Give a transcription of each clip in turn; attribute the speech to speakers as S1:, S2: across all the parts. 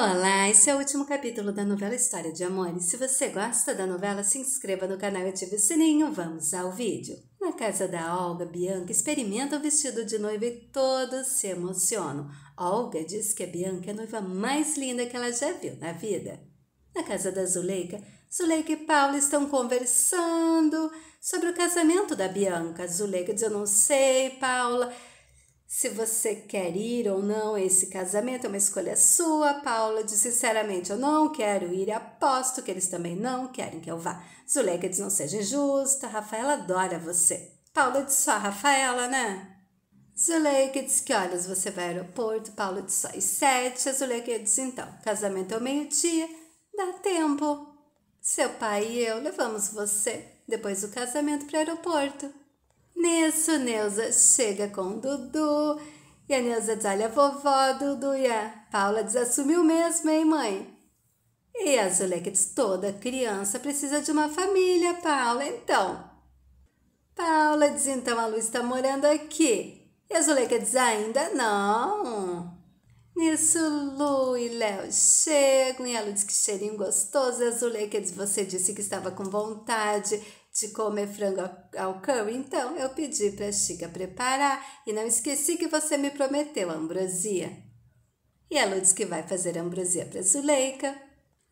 S1: Olá, esse é o último capítulo da novela História de Amor e se você gosta da novela, se inscreva no canal e ative o sininho. Vamos ao vídeo. Na casa da Olga, Bianca experimenta o vestido de noiva e todos se emocionam. Olga diz que a Bianca é a noiva mais linda que ela já viu na vida. Na casa da Zuleika, Zuleika e Paula estão conversando sobre o casamento da Bianca. Zuleika diz: Eu não sei, Paula. Se você quer ir ou não a esse casamento, é uma escolha sua. Paula diz sinceramente: Eu não quero ir, aposto que eles também não querem que eu vá. Zuleika diz: Não seja injusta, Rafaela adora você. Paula diz: Só Rafaela, né? Zuleika diz que horas você vai ao aeroporto, Paulo diz só às sete, a Zuleika diz então, casamento ao é meio-dia, dá tempo. Seu pai e eu levamos você, depois do casamento, para o aeroporto. Nisso, Neuza chega com Dudu. E a Neuza diz: Olha, vovó, Dudu. E a Paula diz: Assumiu mesmo, hein, mãe? E a Zuleika diz: Toda criança precisa de uma família, Paula. Então. Paula diz: Então a Lu está morando aqui. E a Zuleika diz: Ainda não. Nisso, Lu e Léo chegam e ela diz que cheirinho gostoso. E a Zuleika diz: Você disse que estava com vontade de comer frango ao curry, então eu pedi para a Chica preparar e não esqueci que você me prometeu ambrosia. E ela disse que vai fazer ambrosia para Zuleika.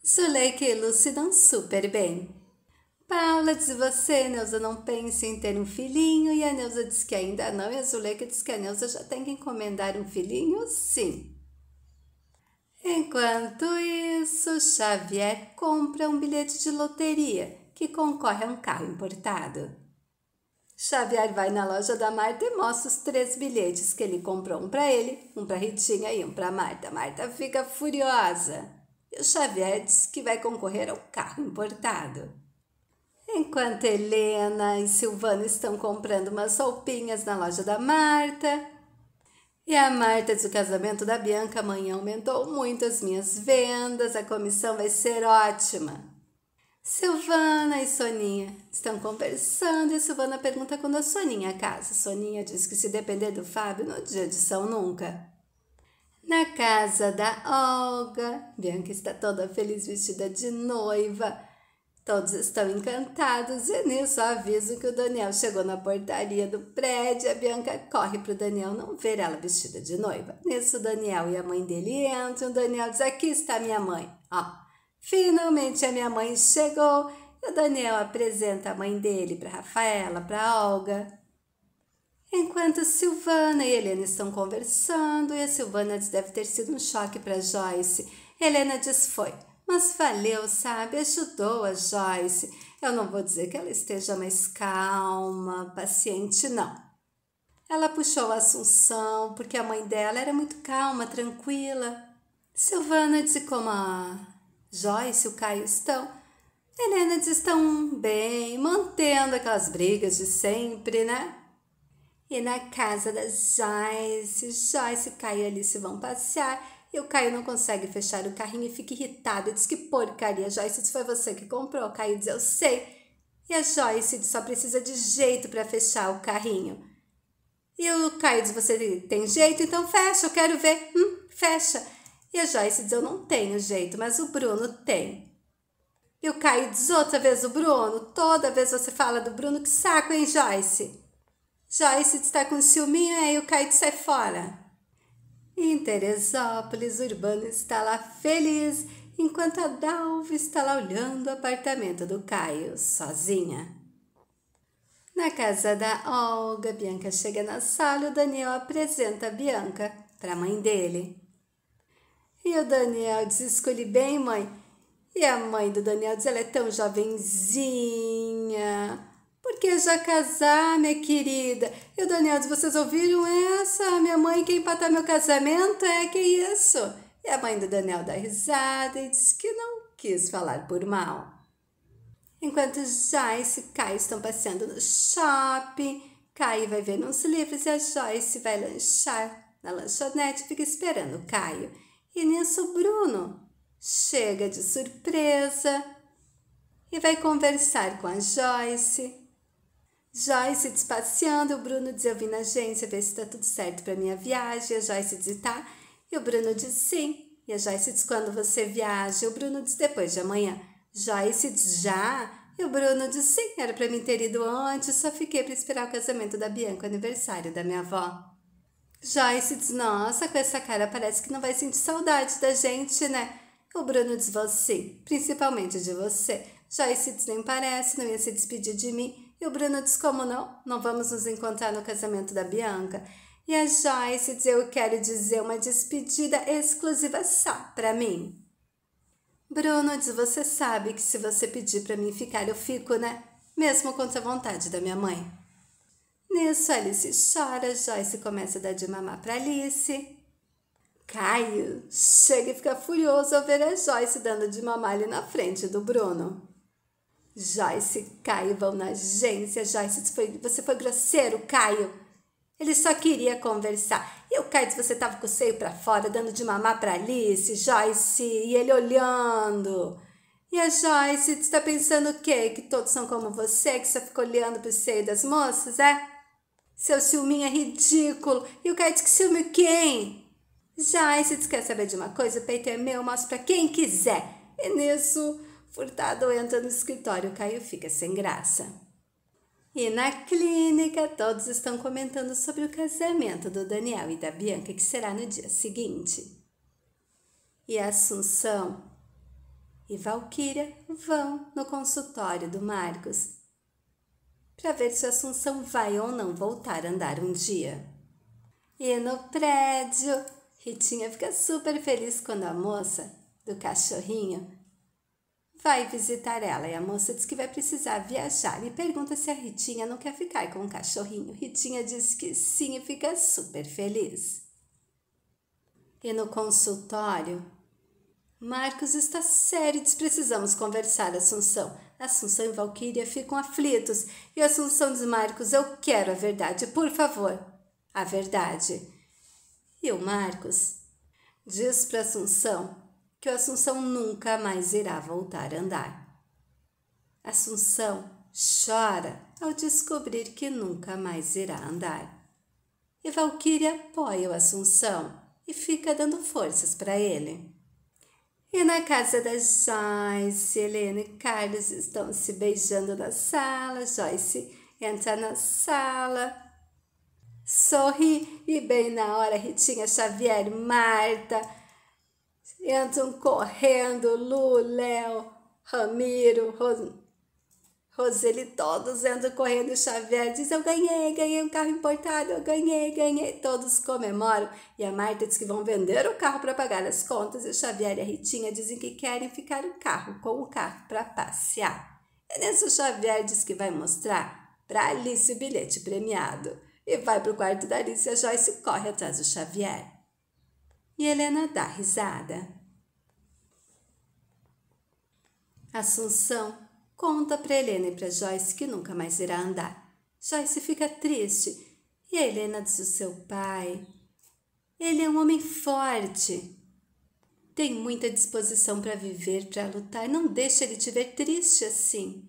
S1: Zuleika e Lu dão super bem. Paula diz você, Neuza não pensa em ter um filhinho, e a Neuza diz que ainda não, e a Zuleika diz que a Neuza já tem que encomendar um filhinho, sim. Enquanto isso, Xavier compra um bilhete de loteria que concorre a um carro importado. Xavier vai na loja da Marta e mostra os três bilhetes que ele comprou: um para ele, um para Ritinha e um para Marta. Marta fica furiosa e o Xavier diz que vai concorrer ao carro importado. Enquanto Helena e Silvana estão comprando umas roupinhas na loja da Marta, e a Marta diz: o casamento da Bianca amanhã aumentou muito as minhas vendas, a comissão vai ser ótima. Silvana e Soninha estão conversando e Silvana pergunta quando a Soninha casa. Soninha diz que se depender do Fábio, no dia de São Nunca. Na casa da Olga, Bianca está toda feliz vestida de noiva. Todos estão encantados e nisso aviso que o Daniel chegou na portaria do prédio. A Bianca corre para o Daniel não ver ela vestida de noiva. Nisso, o Daniel e a mãe dele entram. O Daniel diz: Aqui está minha mãe. Ó, Finalmente a minha mãe chegou e o Daniel apresenta a mãe dele para Rafaela, para Olga. Enquanto Silvana e Helena estão conversando, e a Silvana diz deve ter sido um choque para Joyce. Helena diz foi, mas valeu, sabe? Ajudou a Joyce. Eu não vou dizer que ela esteja mais calma, paciente, não. Ela puxou a Assunção, porque a mãe dela era muito calma, tranquila. Silvana disse como a Joyce e o Caio estão. Helena diz estão bem, mantendo aquelas brigas de sempre, né? E na casa da Joyce, Joyce, e Caio e Alice vão passear e o Caio não consegue fechar o carrinho e fica irritado. Diz que porcaria, Joyce, isso foi você que comprou. O Caio diz eu sei. E a Joyce diz, só precisa de jeito para fechar o carrinho. E o Caio diz: Você tem jeito? Então fecha, eu quero ver. Hum, fecha. E a Joyce diz: Eu não tenho jeito, mas o Bruno tem. E o Caio diz outra vez o Bruno. Toda vez você fala do Bruno, que saco, hein, Joyce? Joyce está com um ciúminho, aí é? o Caio sai fora. Em Teresópolis, o Urbano está lá feliz, enquanto a Dalva está lá olhando o apartamento do Caio, sozinha. Na casa da Olga, Bianca chega na sala e o Daniel apresenta a Bianca para a mãe dele. E o Daniel diz: Escolhi bem, mãe. E a mãe do Daniel diz: Ela é tão jovenzinha. Por que já casar, minha querida? E o Daniel diz: Vocês ouviram essa? Minha mãe quer empatar meu casamento? É que isso? E a mãe do Daniel dá risada e diz que não quis falar por mal. Enquanto Joyce e Kai estão passeando no shopping, Caio vai ver uns livros e a Joyce vai lanchar na lanchonete e fica esperando o Caio. E nisso, Bruno chega de surpresa e vai conversar com a Joyce. Joyce despaciando, o Bruno diz: Eu vim na agência ver se está tudo certo para minha viagem. A Joyce diz: Tá. E o Bruno diz: Sim. E a Joyce diz: Quando você viaja? O Bruno diz: Depois de amanhã. Joyce diz: Já. E o Bruno diz Sim, era para mim ter ido antes, só fiquei para esperar o casamento da Bianca, aniversário da minha avó. Joyce diz: Nossa, com essa cara parece que não vai sentir saudade da gente, né? O Bruno diz: você principalmente de você. Joyce diz: Nem parece, não ia se despedir de mim. E o Bruno diz: Como não? Não vamos nos encontrar no casamento da Bianca. E a Joyce diz: Eu quero dizer uma despedida exclusiva só para mim. Bruno diz: Você sabe que se você pedir para mim ficar, eu fico, né? Mesmo contra a vontade da minha mãe. Nisso, Alice chora, Joyce começa a dar de mamar para Alice. Caio chega e fica furioso ao ver a Joyce dando de mamar ali na frente do Bruno. Joyce e Caio vão na agência. Joyce, foi, você foi grosseiro, Caio. Ele só queria conversar. E o Caio disse, você tava com o seio para fora, dando de mamar para Alice, Joyce, e ele olhando. E a Joyce está pensando o quê? Que todos são como você, que só fica olhando pro seio das moças, é? Seu ciúminho é ridículo. E o Kate que ciúme quem? Já, e se diz quer saber de uma coisa, o peito é meu, mostro pra quem quiser. E nisso, Furtado entra no escritório, Caio fica sem graça. E na clínica, todos estão comentando sobre o casamento do Daniel e da Bianca, que será no dia seguinte. E Assunção e Valquíria vão no consultório do Marcos para ver se Assunção vai ou não voltar a andar um dia. E no prédio, Ritinha fica super feliz quando a moça do cachorrinho vai visitar ela e a moça diz que vai precisar viajar e pergunta se a Ritinha não quer ficar com o cachorrinho. Ritinha diz que sim e fica super feliz. E no consultório, Marcos está sério e diz: precisamos conversar, Assunção. Assunção e Valquíria ficam aflitos e Assunção diz Marcos: Eu quero a verdade, por favor. A verdade. E o Marcos diz para Assunção que o Assunção nunca mais irá voltar a andar. Assunção chora ao descobrir que nunca mais irá andar. E Valquíria apoia o Assunção e fica dando forças para ele. E na casa da Joyce, Helena e Carlos estão se beijando na sala. Joyce entra na sala, sorri e bem na hora Ritinha, Xavier e Marta entram correndo, Lu, Léo, Ramiro, Rosinha Roseli todos andam correndo, Xavier diz, eu ganhei, ganhei um carro importado, eu ganhei, ganhei. Todos comemoram e a Marta diz que vão vender o carro para pagar as contas e o Xavier e a Ritinha dizem que querem ficar o carro com o carro para passear. E nesse o Xavier diz que vai mostrar para Alice o bilhete premiado e vai para o quarto da Alice e a Joyce corre atrás do Xavier. E Helena dá risada. Assunção Conta para Helena e para Joyce que nunca mais irá andar. Joyce fica triste e a Helena diz o seu pai. Ele é um homem forte. Tem muita disposição para viver, para lutar. Não deixa ele te ver triste assim.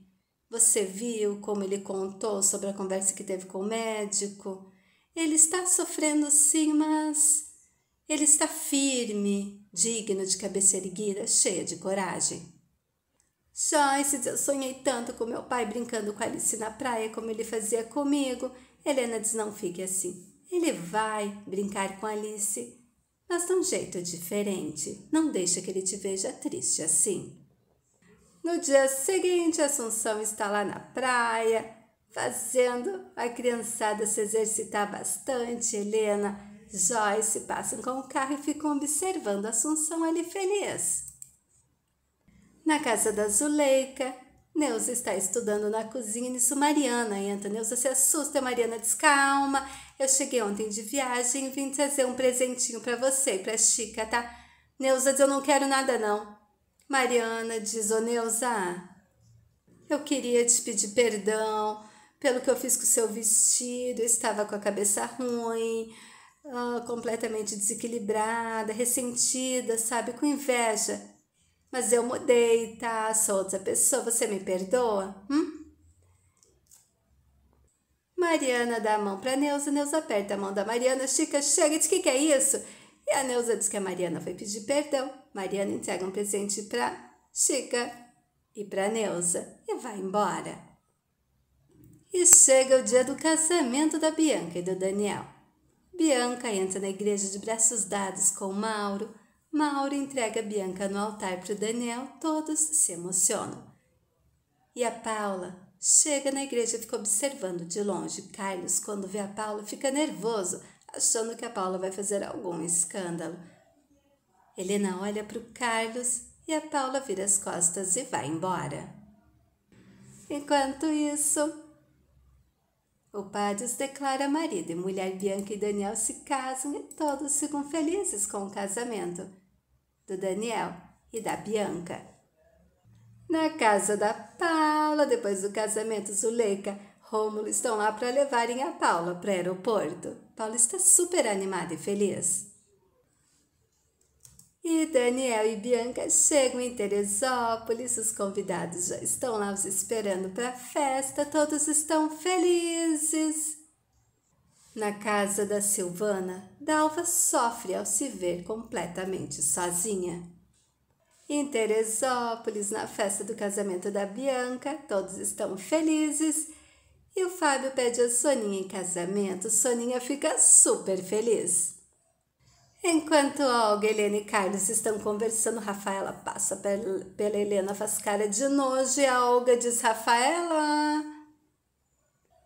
S1: Você viu como ele contou sobre a conversa que teve com o médico? Ele está sofrendo sim, mas ele está firme, digno de cabeça erguida, cheia de coragem. Joyce, eu sonhei tanto com meu pai brincando com Alice na praia como ele fazia comigo. Helena diz: não fique assim. Ele vai brincar com Alice, mas de um jeito diferente. Não deixa que ele te veja triste assim. No dia seguinte, Assunção está lá na praia, fazendo a criançada se exercitar bastante. Helena, Joyce passam com o carro e ficam observando Assunção ali feliz na casa da Zuleika. Neuza está estudando na cozinha e Mariana entra. Neuza se assusta, Mariana descalma. Eu cheguei ontem de viagem e vim trazer um presentinho para você e para Chica, tá? Neuza diz, eu não quero nada não. Mariana diz, ô oh, Neuza, eu queria te pedir perdão pelo que eu fiz com o seu vestido, eu estava com a cabeça ruim, ah, completamente desequilibrada, ressentida, sabe, com inveja. Mas eu mudei, tá? Sou outra pessoa, você me perdoa? Hum? Mariana dá a mão para Neuza, Neuza aperta a mão da Mariana, Chica chega, diz: que, que é isso? E a Neuza diz que a Mariana foi pedir perdão. Mariana entrega um presente para Chica e para Neuza e vai embora. E chega o dia do casamento da Bianca e do Daniel. Bianca entra na igreja de braços dados com Mauro. Mauro entrega Bianca no altar para o Daniel, todos se emocionam. E a Paula chega na igreja e fica observando de longe. Carlos, quando vê a Paula, fica nervoso, achando que a Paula vai fazer algum escândalo. Helena olha para o Carlos e a Paula vira as costas e vai embora. Enquanto isso, o padre os declara marido e mulher Bianca e Daniel se casam e todos ficam felizes com o casamento do Daniel e da Bianca. Na casa da Paula, depois do casamento, Zuleika Rômulo estão lá para levarem a Paula para o aeroporto. Paula está super animada e feliz. E Daniel e Bianca chegam em Teresópolis, os convidados já estão lá os esperando para a festa, todos estão felizes. Na casa da Silvana, Dalva sofre ao se ver completamente sozinha. Em Teresópolis, na festa do casamento da Bianca, todos estão felizes e o Fábio pede a Soninha em casamento. Soninha fica super feliz. Enquanto Olga, Helena e Carlos estão conversando, Rafaela passa pela Helena, faz cara de nojo e a Olga diz: Rafaela,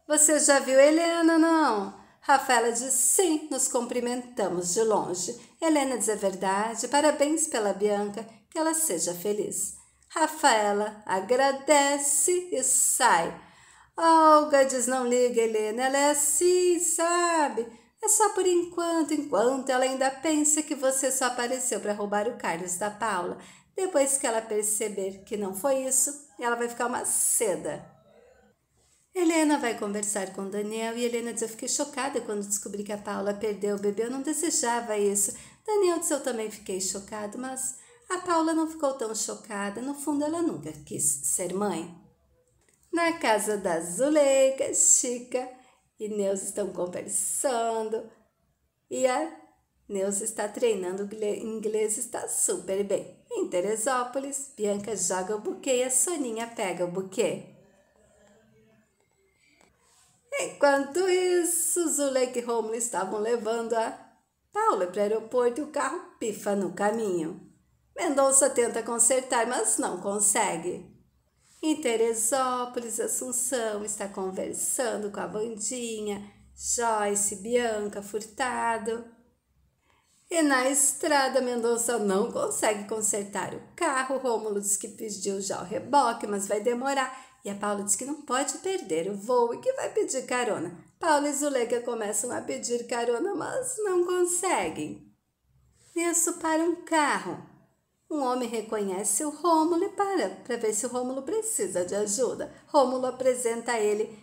S1: você já viu Helena, não? Rafaela diz: Sim, nos cumprimentamos de longe. Helena diz a verdade, parabéns pela Bianca, que ela seja feliz. Rafaela agradece e sai. Olga diz: Não liga, Helena, ela é assim, sabe? É só por enquanto, enquanto ela ainda pensa que você só apareceu para roubar o Carlos da Paula. Depois que ela perceber que não foi isso, ela vai ficar uma seda. Helena vai conversar com Daniel e Helena diz: Eu fiquei chocada quando descobri que a Paula perdeu o bebê. Eu não desejava isso. Daniel diz: Eu também fiquei chocado, mas a Paula não ficou tão chocada. No fundo, ela nunca quis ser mãe. Na casa da Zuleika, Chica e Neus estão conversando. E a Neus está treinando inglês, está super bem. Em Teresópolis, Bianca joga o buquê e a Soninha pega o buquê. Enquanto isso, Zuleika e Romulo estavam levando a Paula para o aeroporto e o carro pifa no caminho. Mendonça tenta consertar, mas não consegue. Em Teresópolis, Assunção está conversando com a Bandinha, Joyce, Bianca, Furtado. E na estrada, Mendonça não consegue consertar o carro. Rômulo diz que pediu já o reboque, mas vai demorar. E a Paula diz que não pode perder o voo e que vai pedir carona. Paula e Zuleika começam a pedir carona, mas não conseguem. Nisso para um carro um homem reconhece o Rômulo e para para ver se o Rômulo precisa de ajuda. Rômulo apresenta ele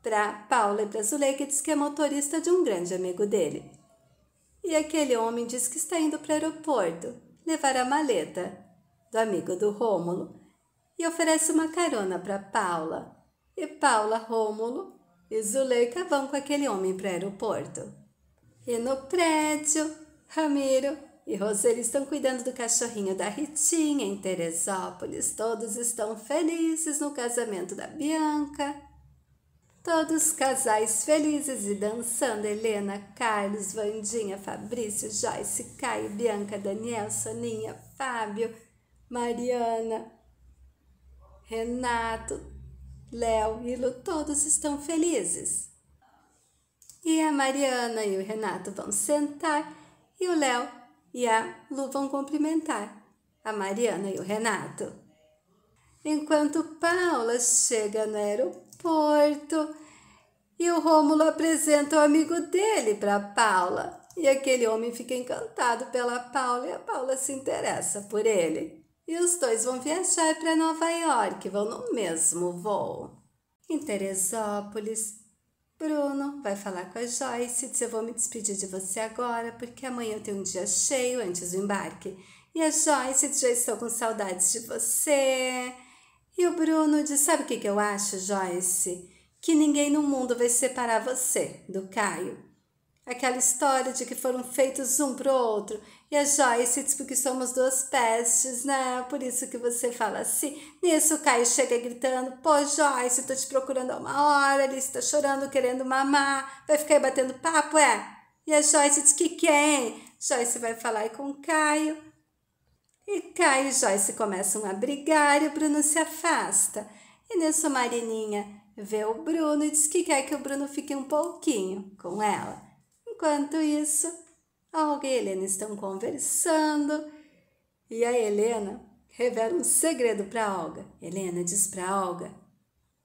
S1: para Paula e para Zuleika, diz que é motorista de um grande amigo dele. E aquele homem diz que está indo para o aeroporto levar a maleta do amigo do Rômulo e oferece uma carona para Paula. E Paula, Rômulo e Zuleika vão com aquele homem para o aeroporto. E no prédio, Ramiro e Roseli estão cuidando do cachorrinho da Ritinha em Teresópolis. Todos estão felizes no casamento da Bianca. Todos casais felizes e dançando. Helena, Carlos, Vandinha, Fabrício, Joyce, Caio, Bianca, Daniel, Soninha, Fábio, Mariana, Renato, Léo e Lu. Todos estão felizes. E a Mariana e o Renato vão sentar e o Léo e a Lu vão cumprimentar a Mariana e o Renato. Enquanto Paula chega no aeroporto e o Rômulo apresenta o amigo dele para Paula. E aquele homem fica encantado pela Paula e a Paula se interessa por ele. E os dois vão viajar para Nova York, vão no mesmo voo. Em Teresópolis, Bruno vai falar com a Joyce, diz eu vou me despedir de você agora, porque amanhã tem um dia cheio antes do embarque. E a Joyce diz, já estou com saudades de você. E o Bruno diz, sabe o que, que eu acho, Joyce? Que ninguém no mundo vai separar você do Caio. Aquela história de que foram feitos um pro outro e a é Joyce diz porque somos duas pestes, né? Por isso que você fala assim. Nisso, o Caio chega gritando: Pô, Joyce, tô te procurando há uma hora, Alice tá chorando, querendo mamar. Vai ficar aí batendo papo, é? E a Joyce diz que quem? É, Joyce vai falar com o Caio. E Caio e Joyce começam a brigar e o Bruno se afasta. E nisso, Marininha vê o Bruno e diz que quer que o Bruno fique um pouquinho com ela. Enquanto isso, Olga e Helena estão conversando e a Helena revela um segredo para Olga. Helena diz para Olga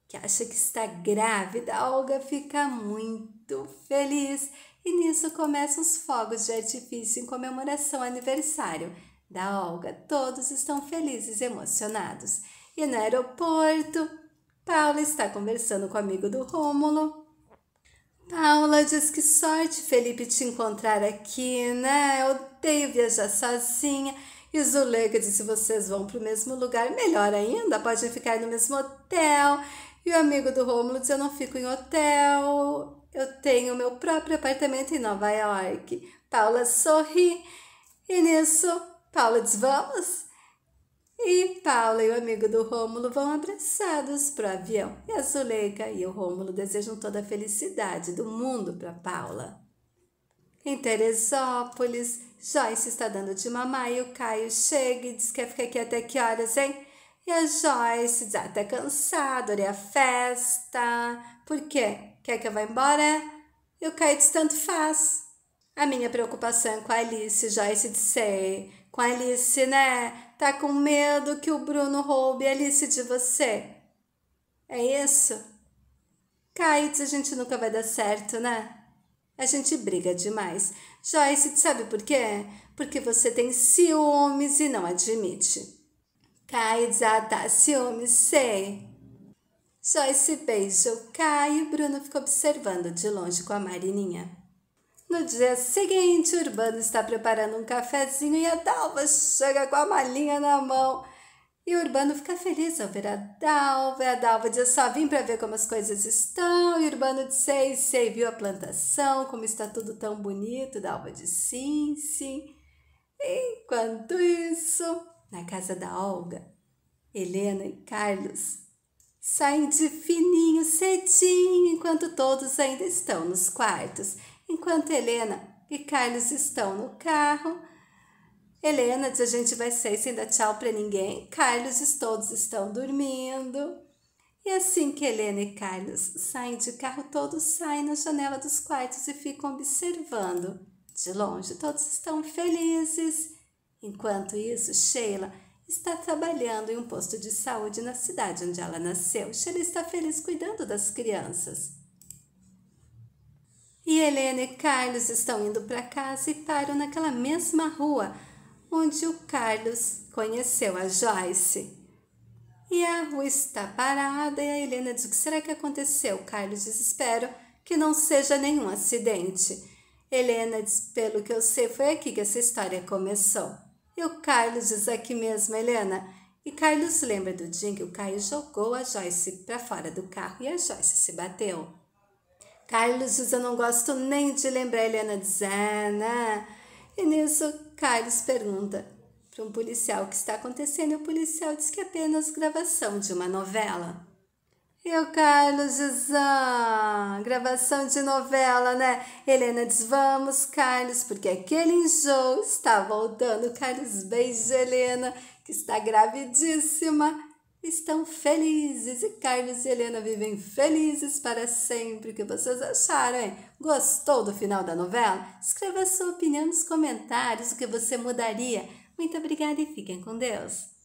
S1: que acha que está grávida. A Olga fica muito feliz e nisso começam os fogos de artifício em comemoração ao aniversário da Olga. Todos estão felizes e emocionados. E no aeroporto, Paula está conversando com o amigo do Rômulo Paula diz que sorte, Felipe, te encontrar aqui, né? Eu odeio viajar sozinha. E Zuleika se vocês vão para o mesmo lugar, melhor ainda, podem ficar no mesmo hotel. E o amigo do Rômulo diz: eu não fico em hotel, eu tenho meu próprio apartamento em Nova York. Paula sorri. E nisso, Paula diz: vamos? E Paula e o amigo do Rômulo vão abraçados para o avião. E a Zuleika e o Rômulo desejam toda a felicidade do mundo para Paula. Em Teresópolis, Joyce está dando de mamar e o Caio chega e diz que quer ficar aqui até que horas, hein? E a Joyce diz, até ah, tá cansada, adorei a festa. Por quê? Quer que eu vá embora? E o Caio diz, tanto faz. A minha preocupação é com a Alice, Joyce disse, é, com a Alice, né? Tá com medo que o Bruno roube a Alice de você. É isso? Kites, a gente nunca vai dar certo, né? A gente briga demais. Joyce, sabe por quê? Porque você tem ciúmes e não admite. Kites, ah tá, ciúmes, sei. Joyce beijou Caio e Bruno ficou observando de longe com a Marininha. No dia seguinte, Urbano está preparando um cafezinho e a Dalva chega com a malinha na mão. E Urbano fica feliz ao ver a Dalva. A Dalva diz: só vim para ver como as coisas estão. E Urbano diz: sei, sei, viu a plantação, como está tudo tão bonito. Dalva diz: sim, sim. Enquanto isso, na casa da Olga, Helena e Carlos saem de fininho cedinho enquanto todos ainda estão nos quartos. Enquanto Helena e Carlos estão no carro, Helena diz: A gente vai sair sem dar tchau para ninguém. Carlos, e todos estão dormindo. E assim que Helena e Carlos saem de carro, todos saem na janela dos quartos e ficam observando. De longe, todos estão felizes. Enquanto isso, Sheila está trabalhando em um posto de saúde na cidade onde ela nasceu. Sheila está feliz cuidando das crianças. E Helena e Carlos estão indo para casa e param naquela mesma rua onde o Carlos conheceu a Joyce. E a rua está parada e a Helena diz: O que será que aconteceu? Carlos diz: Espero que não seja nenhum acidente. Helena diz: Pelo que eu sei, foi aqui que essa história começou. E o Carlos diz: Aqui mesmo, Helena. E Carlos lembra do dia em que o Caio jogou a Joyce para fora do carro e a Joyce se bateu. Carlos diz: Eu não gosto nem de lembrar. Helena de Ah, E nisso, Carlos pergunta para um policial o que está acontecendo. E o policial diz que é apenas gravação de uma novela. E o Carlos diz: Ah, gravação de novela, né? Helena diz: Vamos, Carlos, porque aquele enjoo está voltando. Carlos beija Helena, que está gravidíssima estão felizes e Carlos e Helena vivem felizes para sempre. O que vocês acharam, hein? Gostou do final da novela? Escreva sua opinião nos comentários, o que você mudaria. Muito obrigada e fiquem com Deus!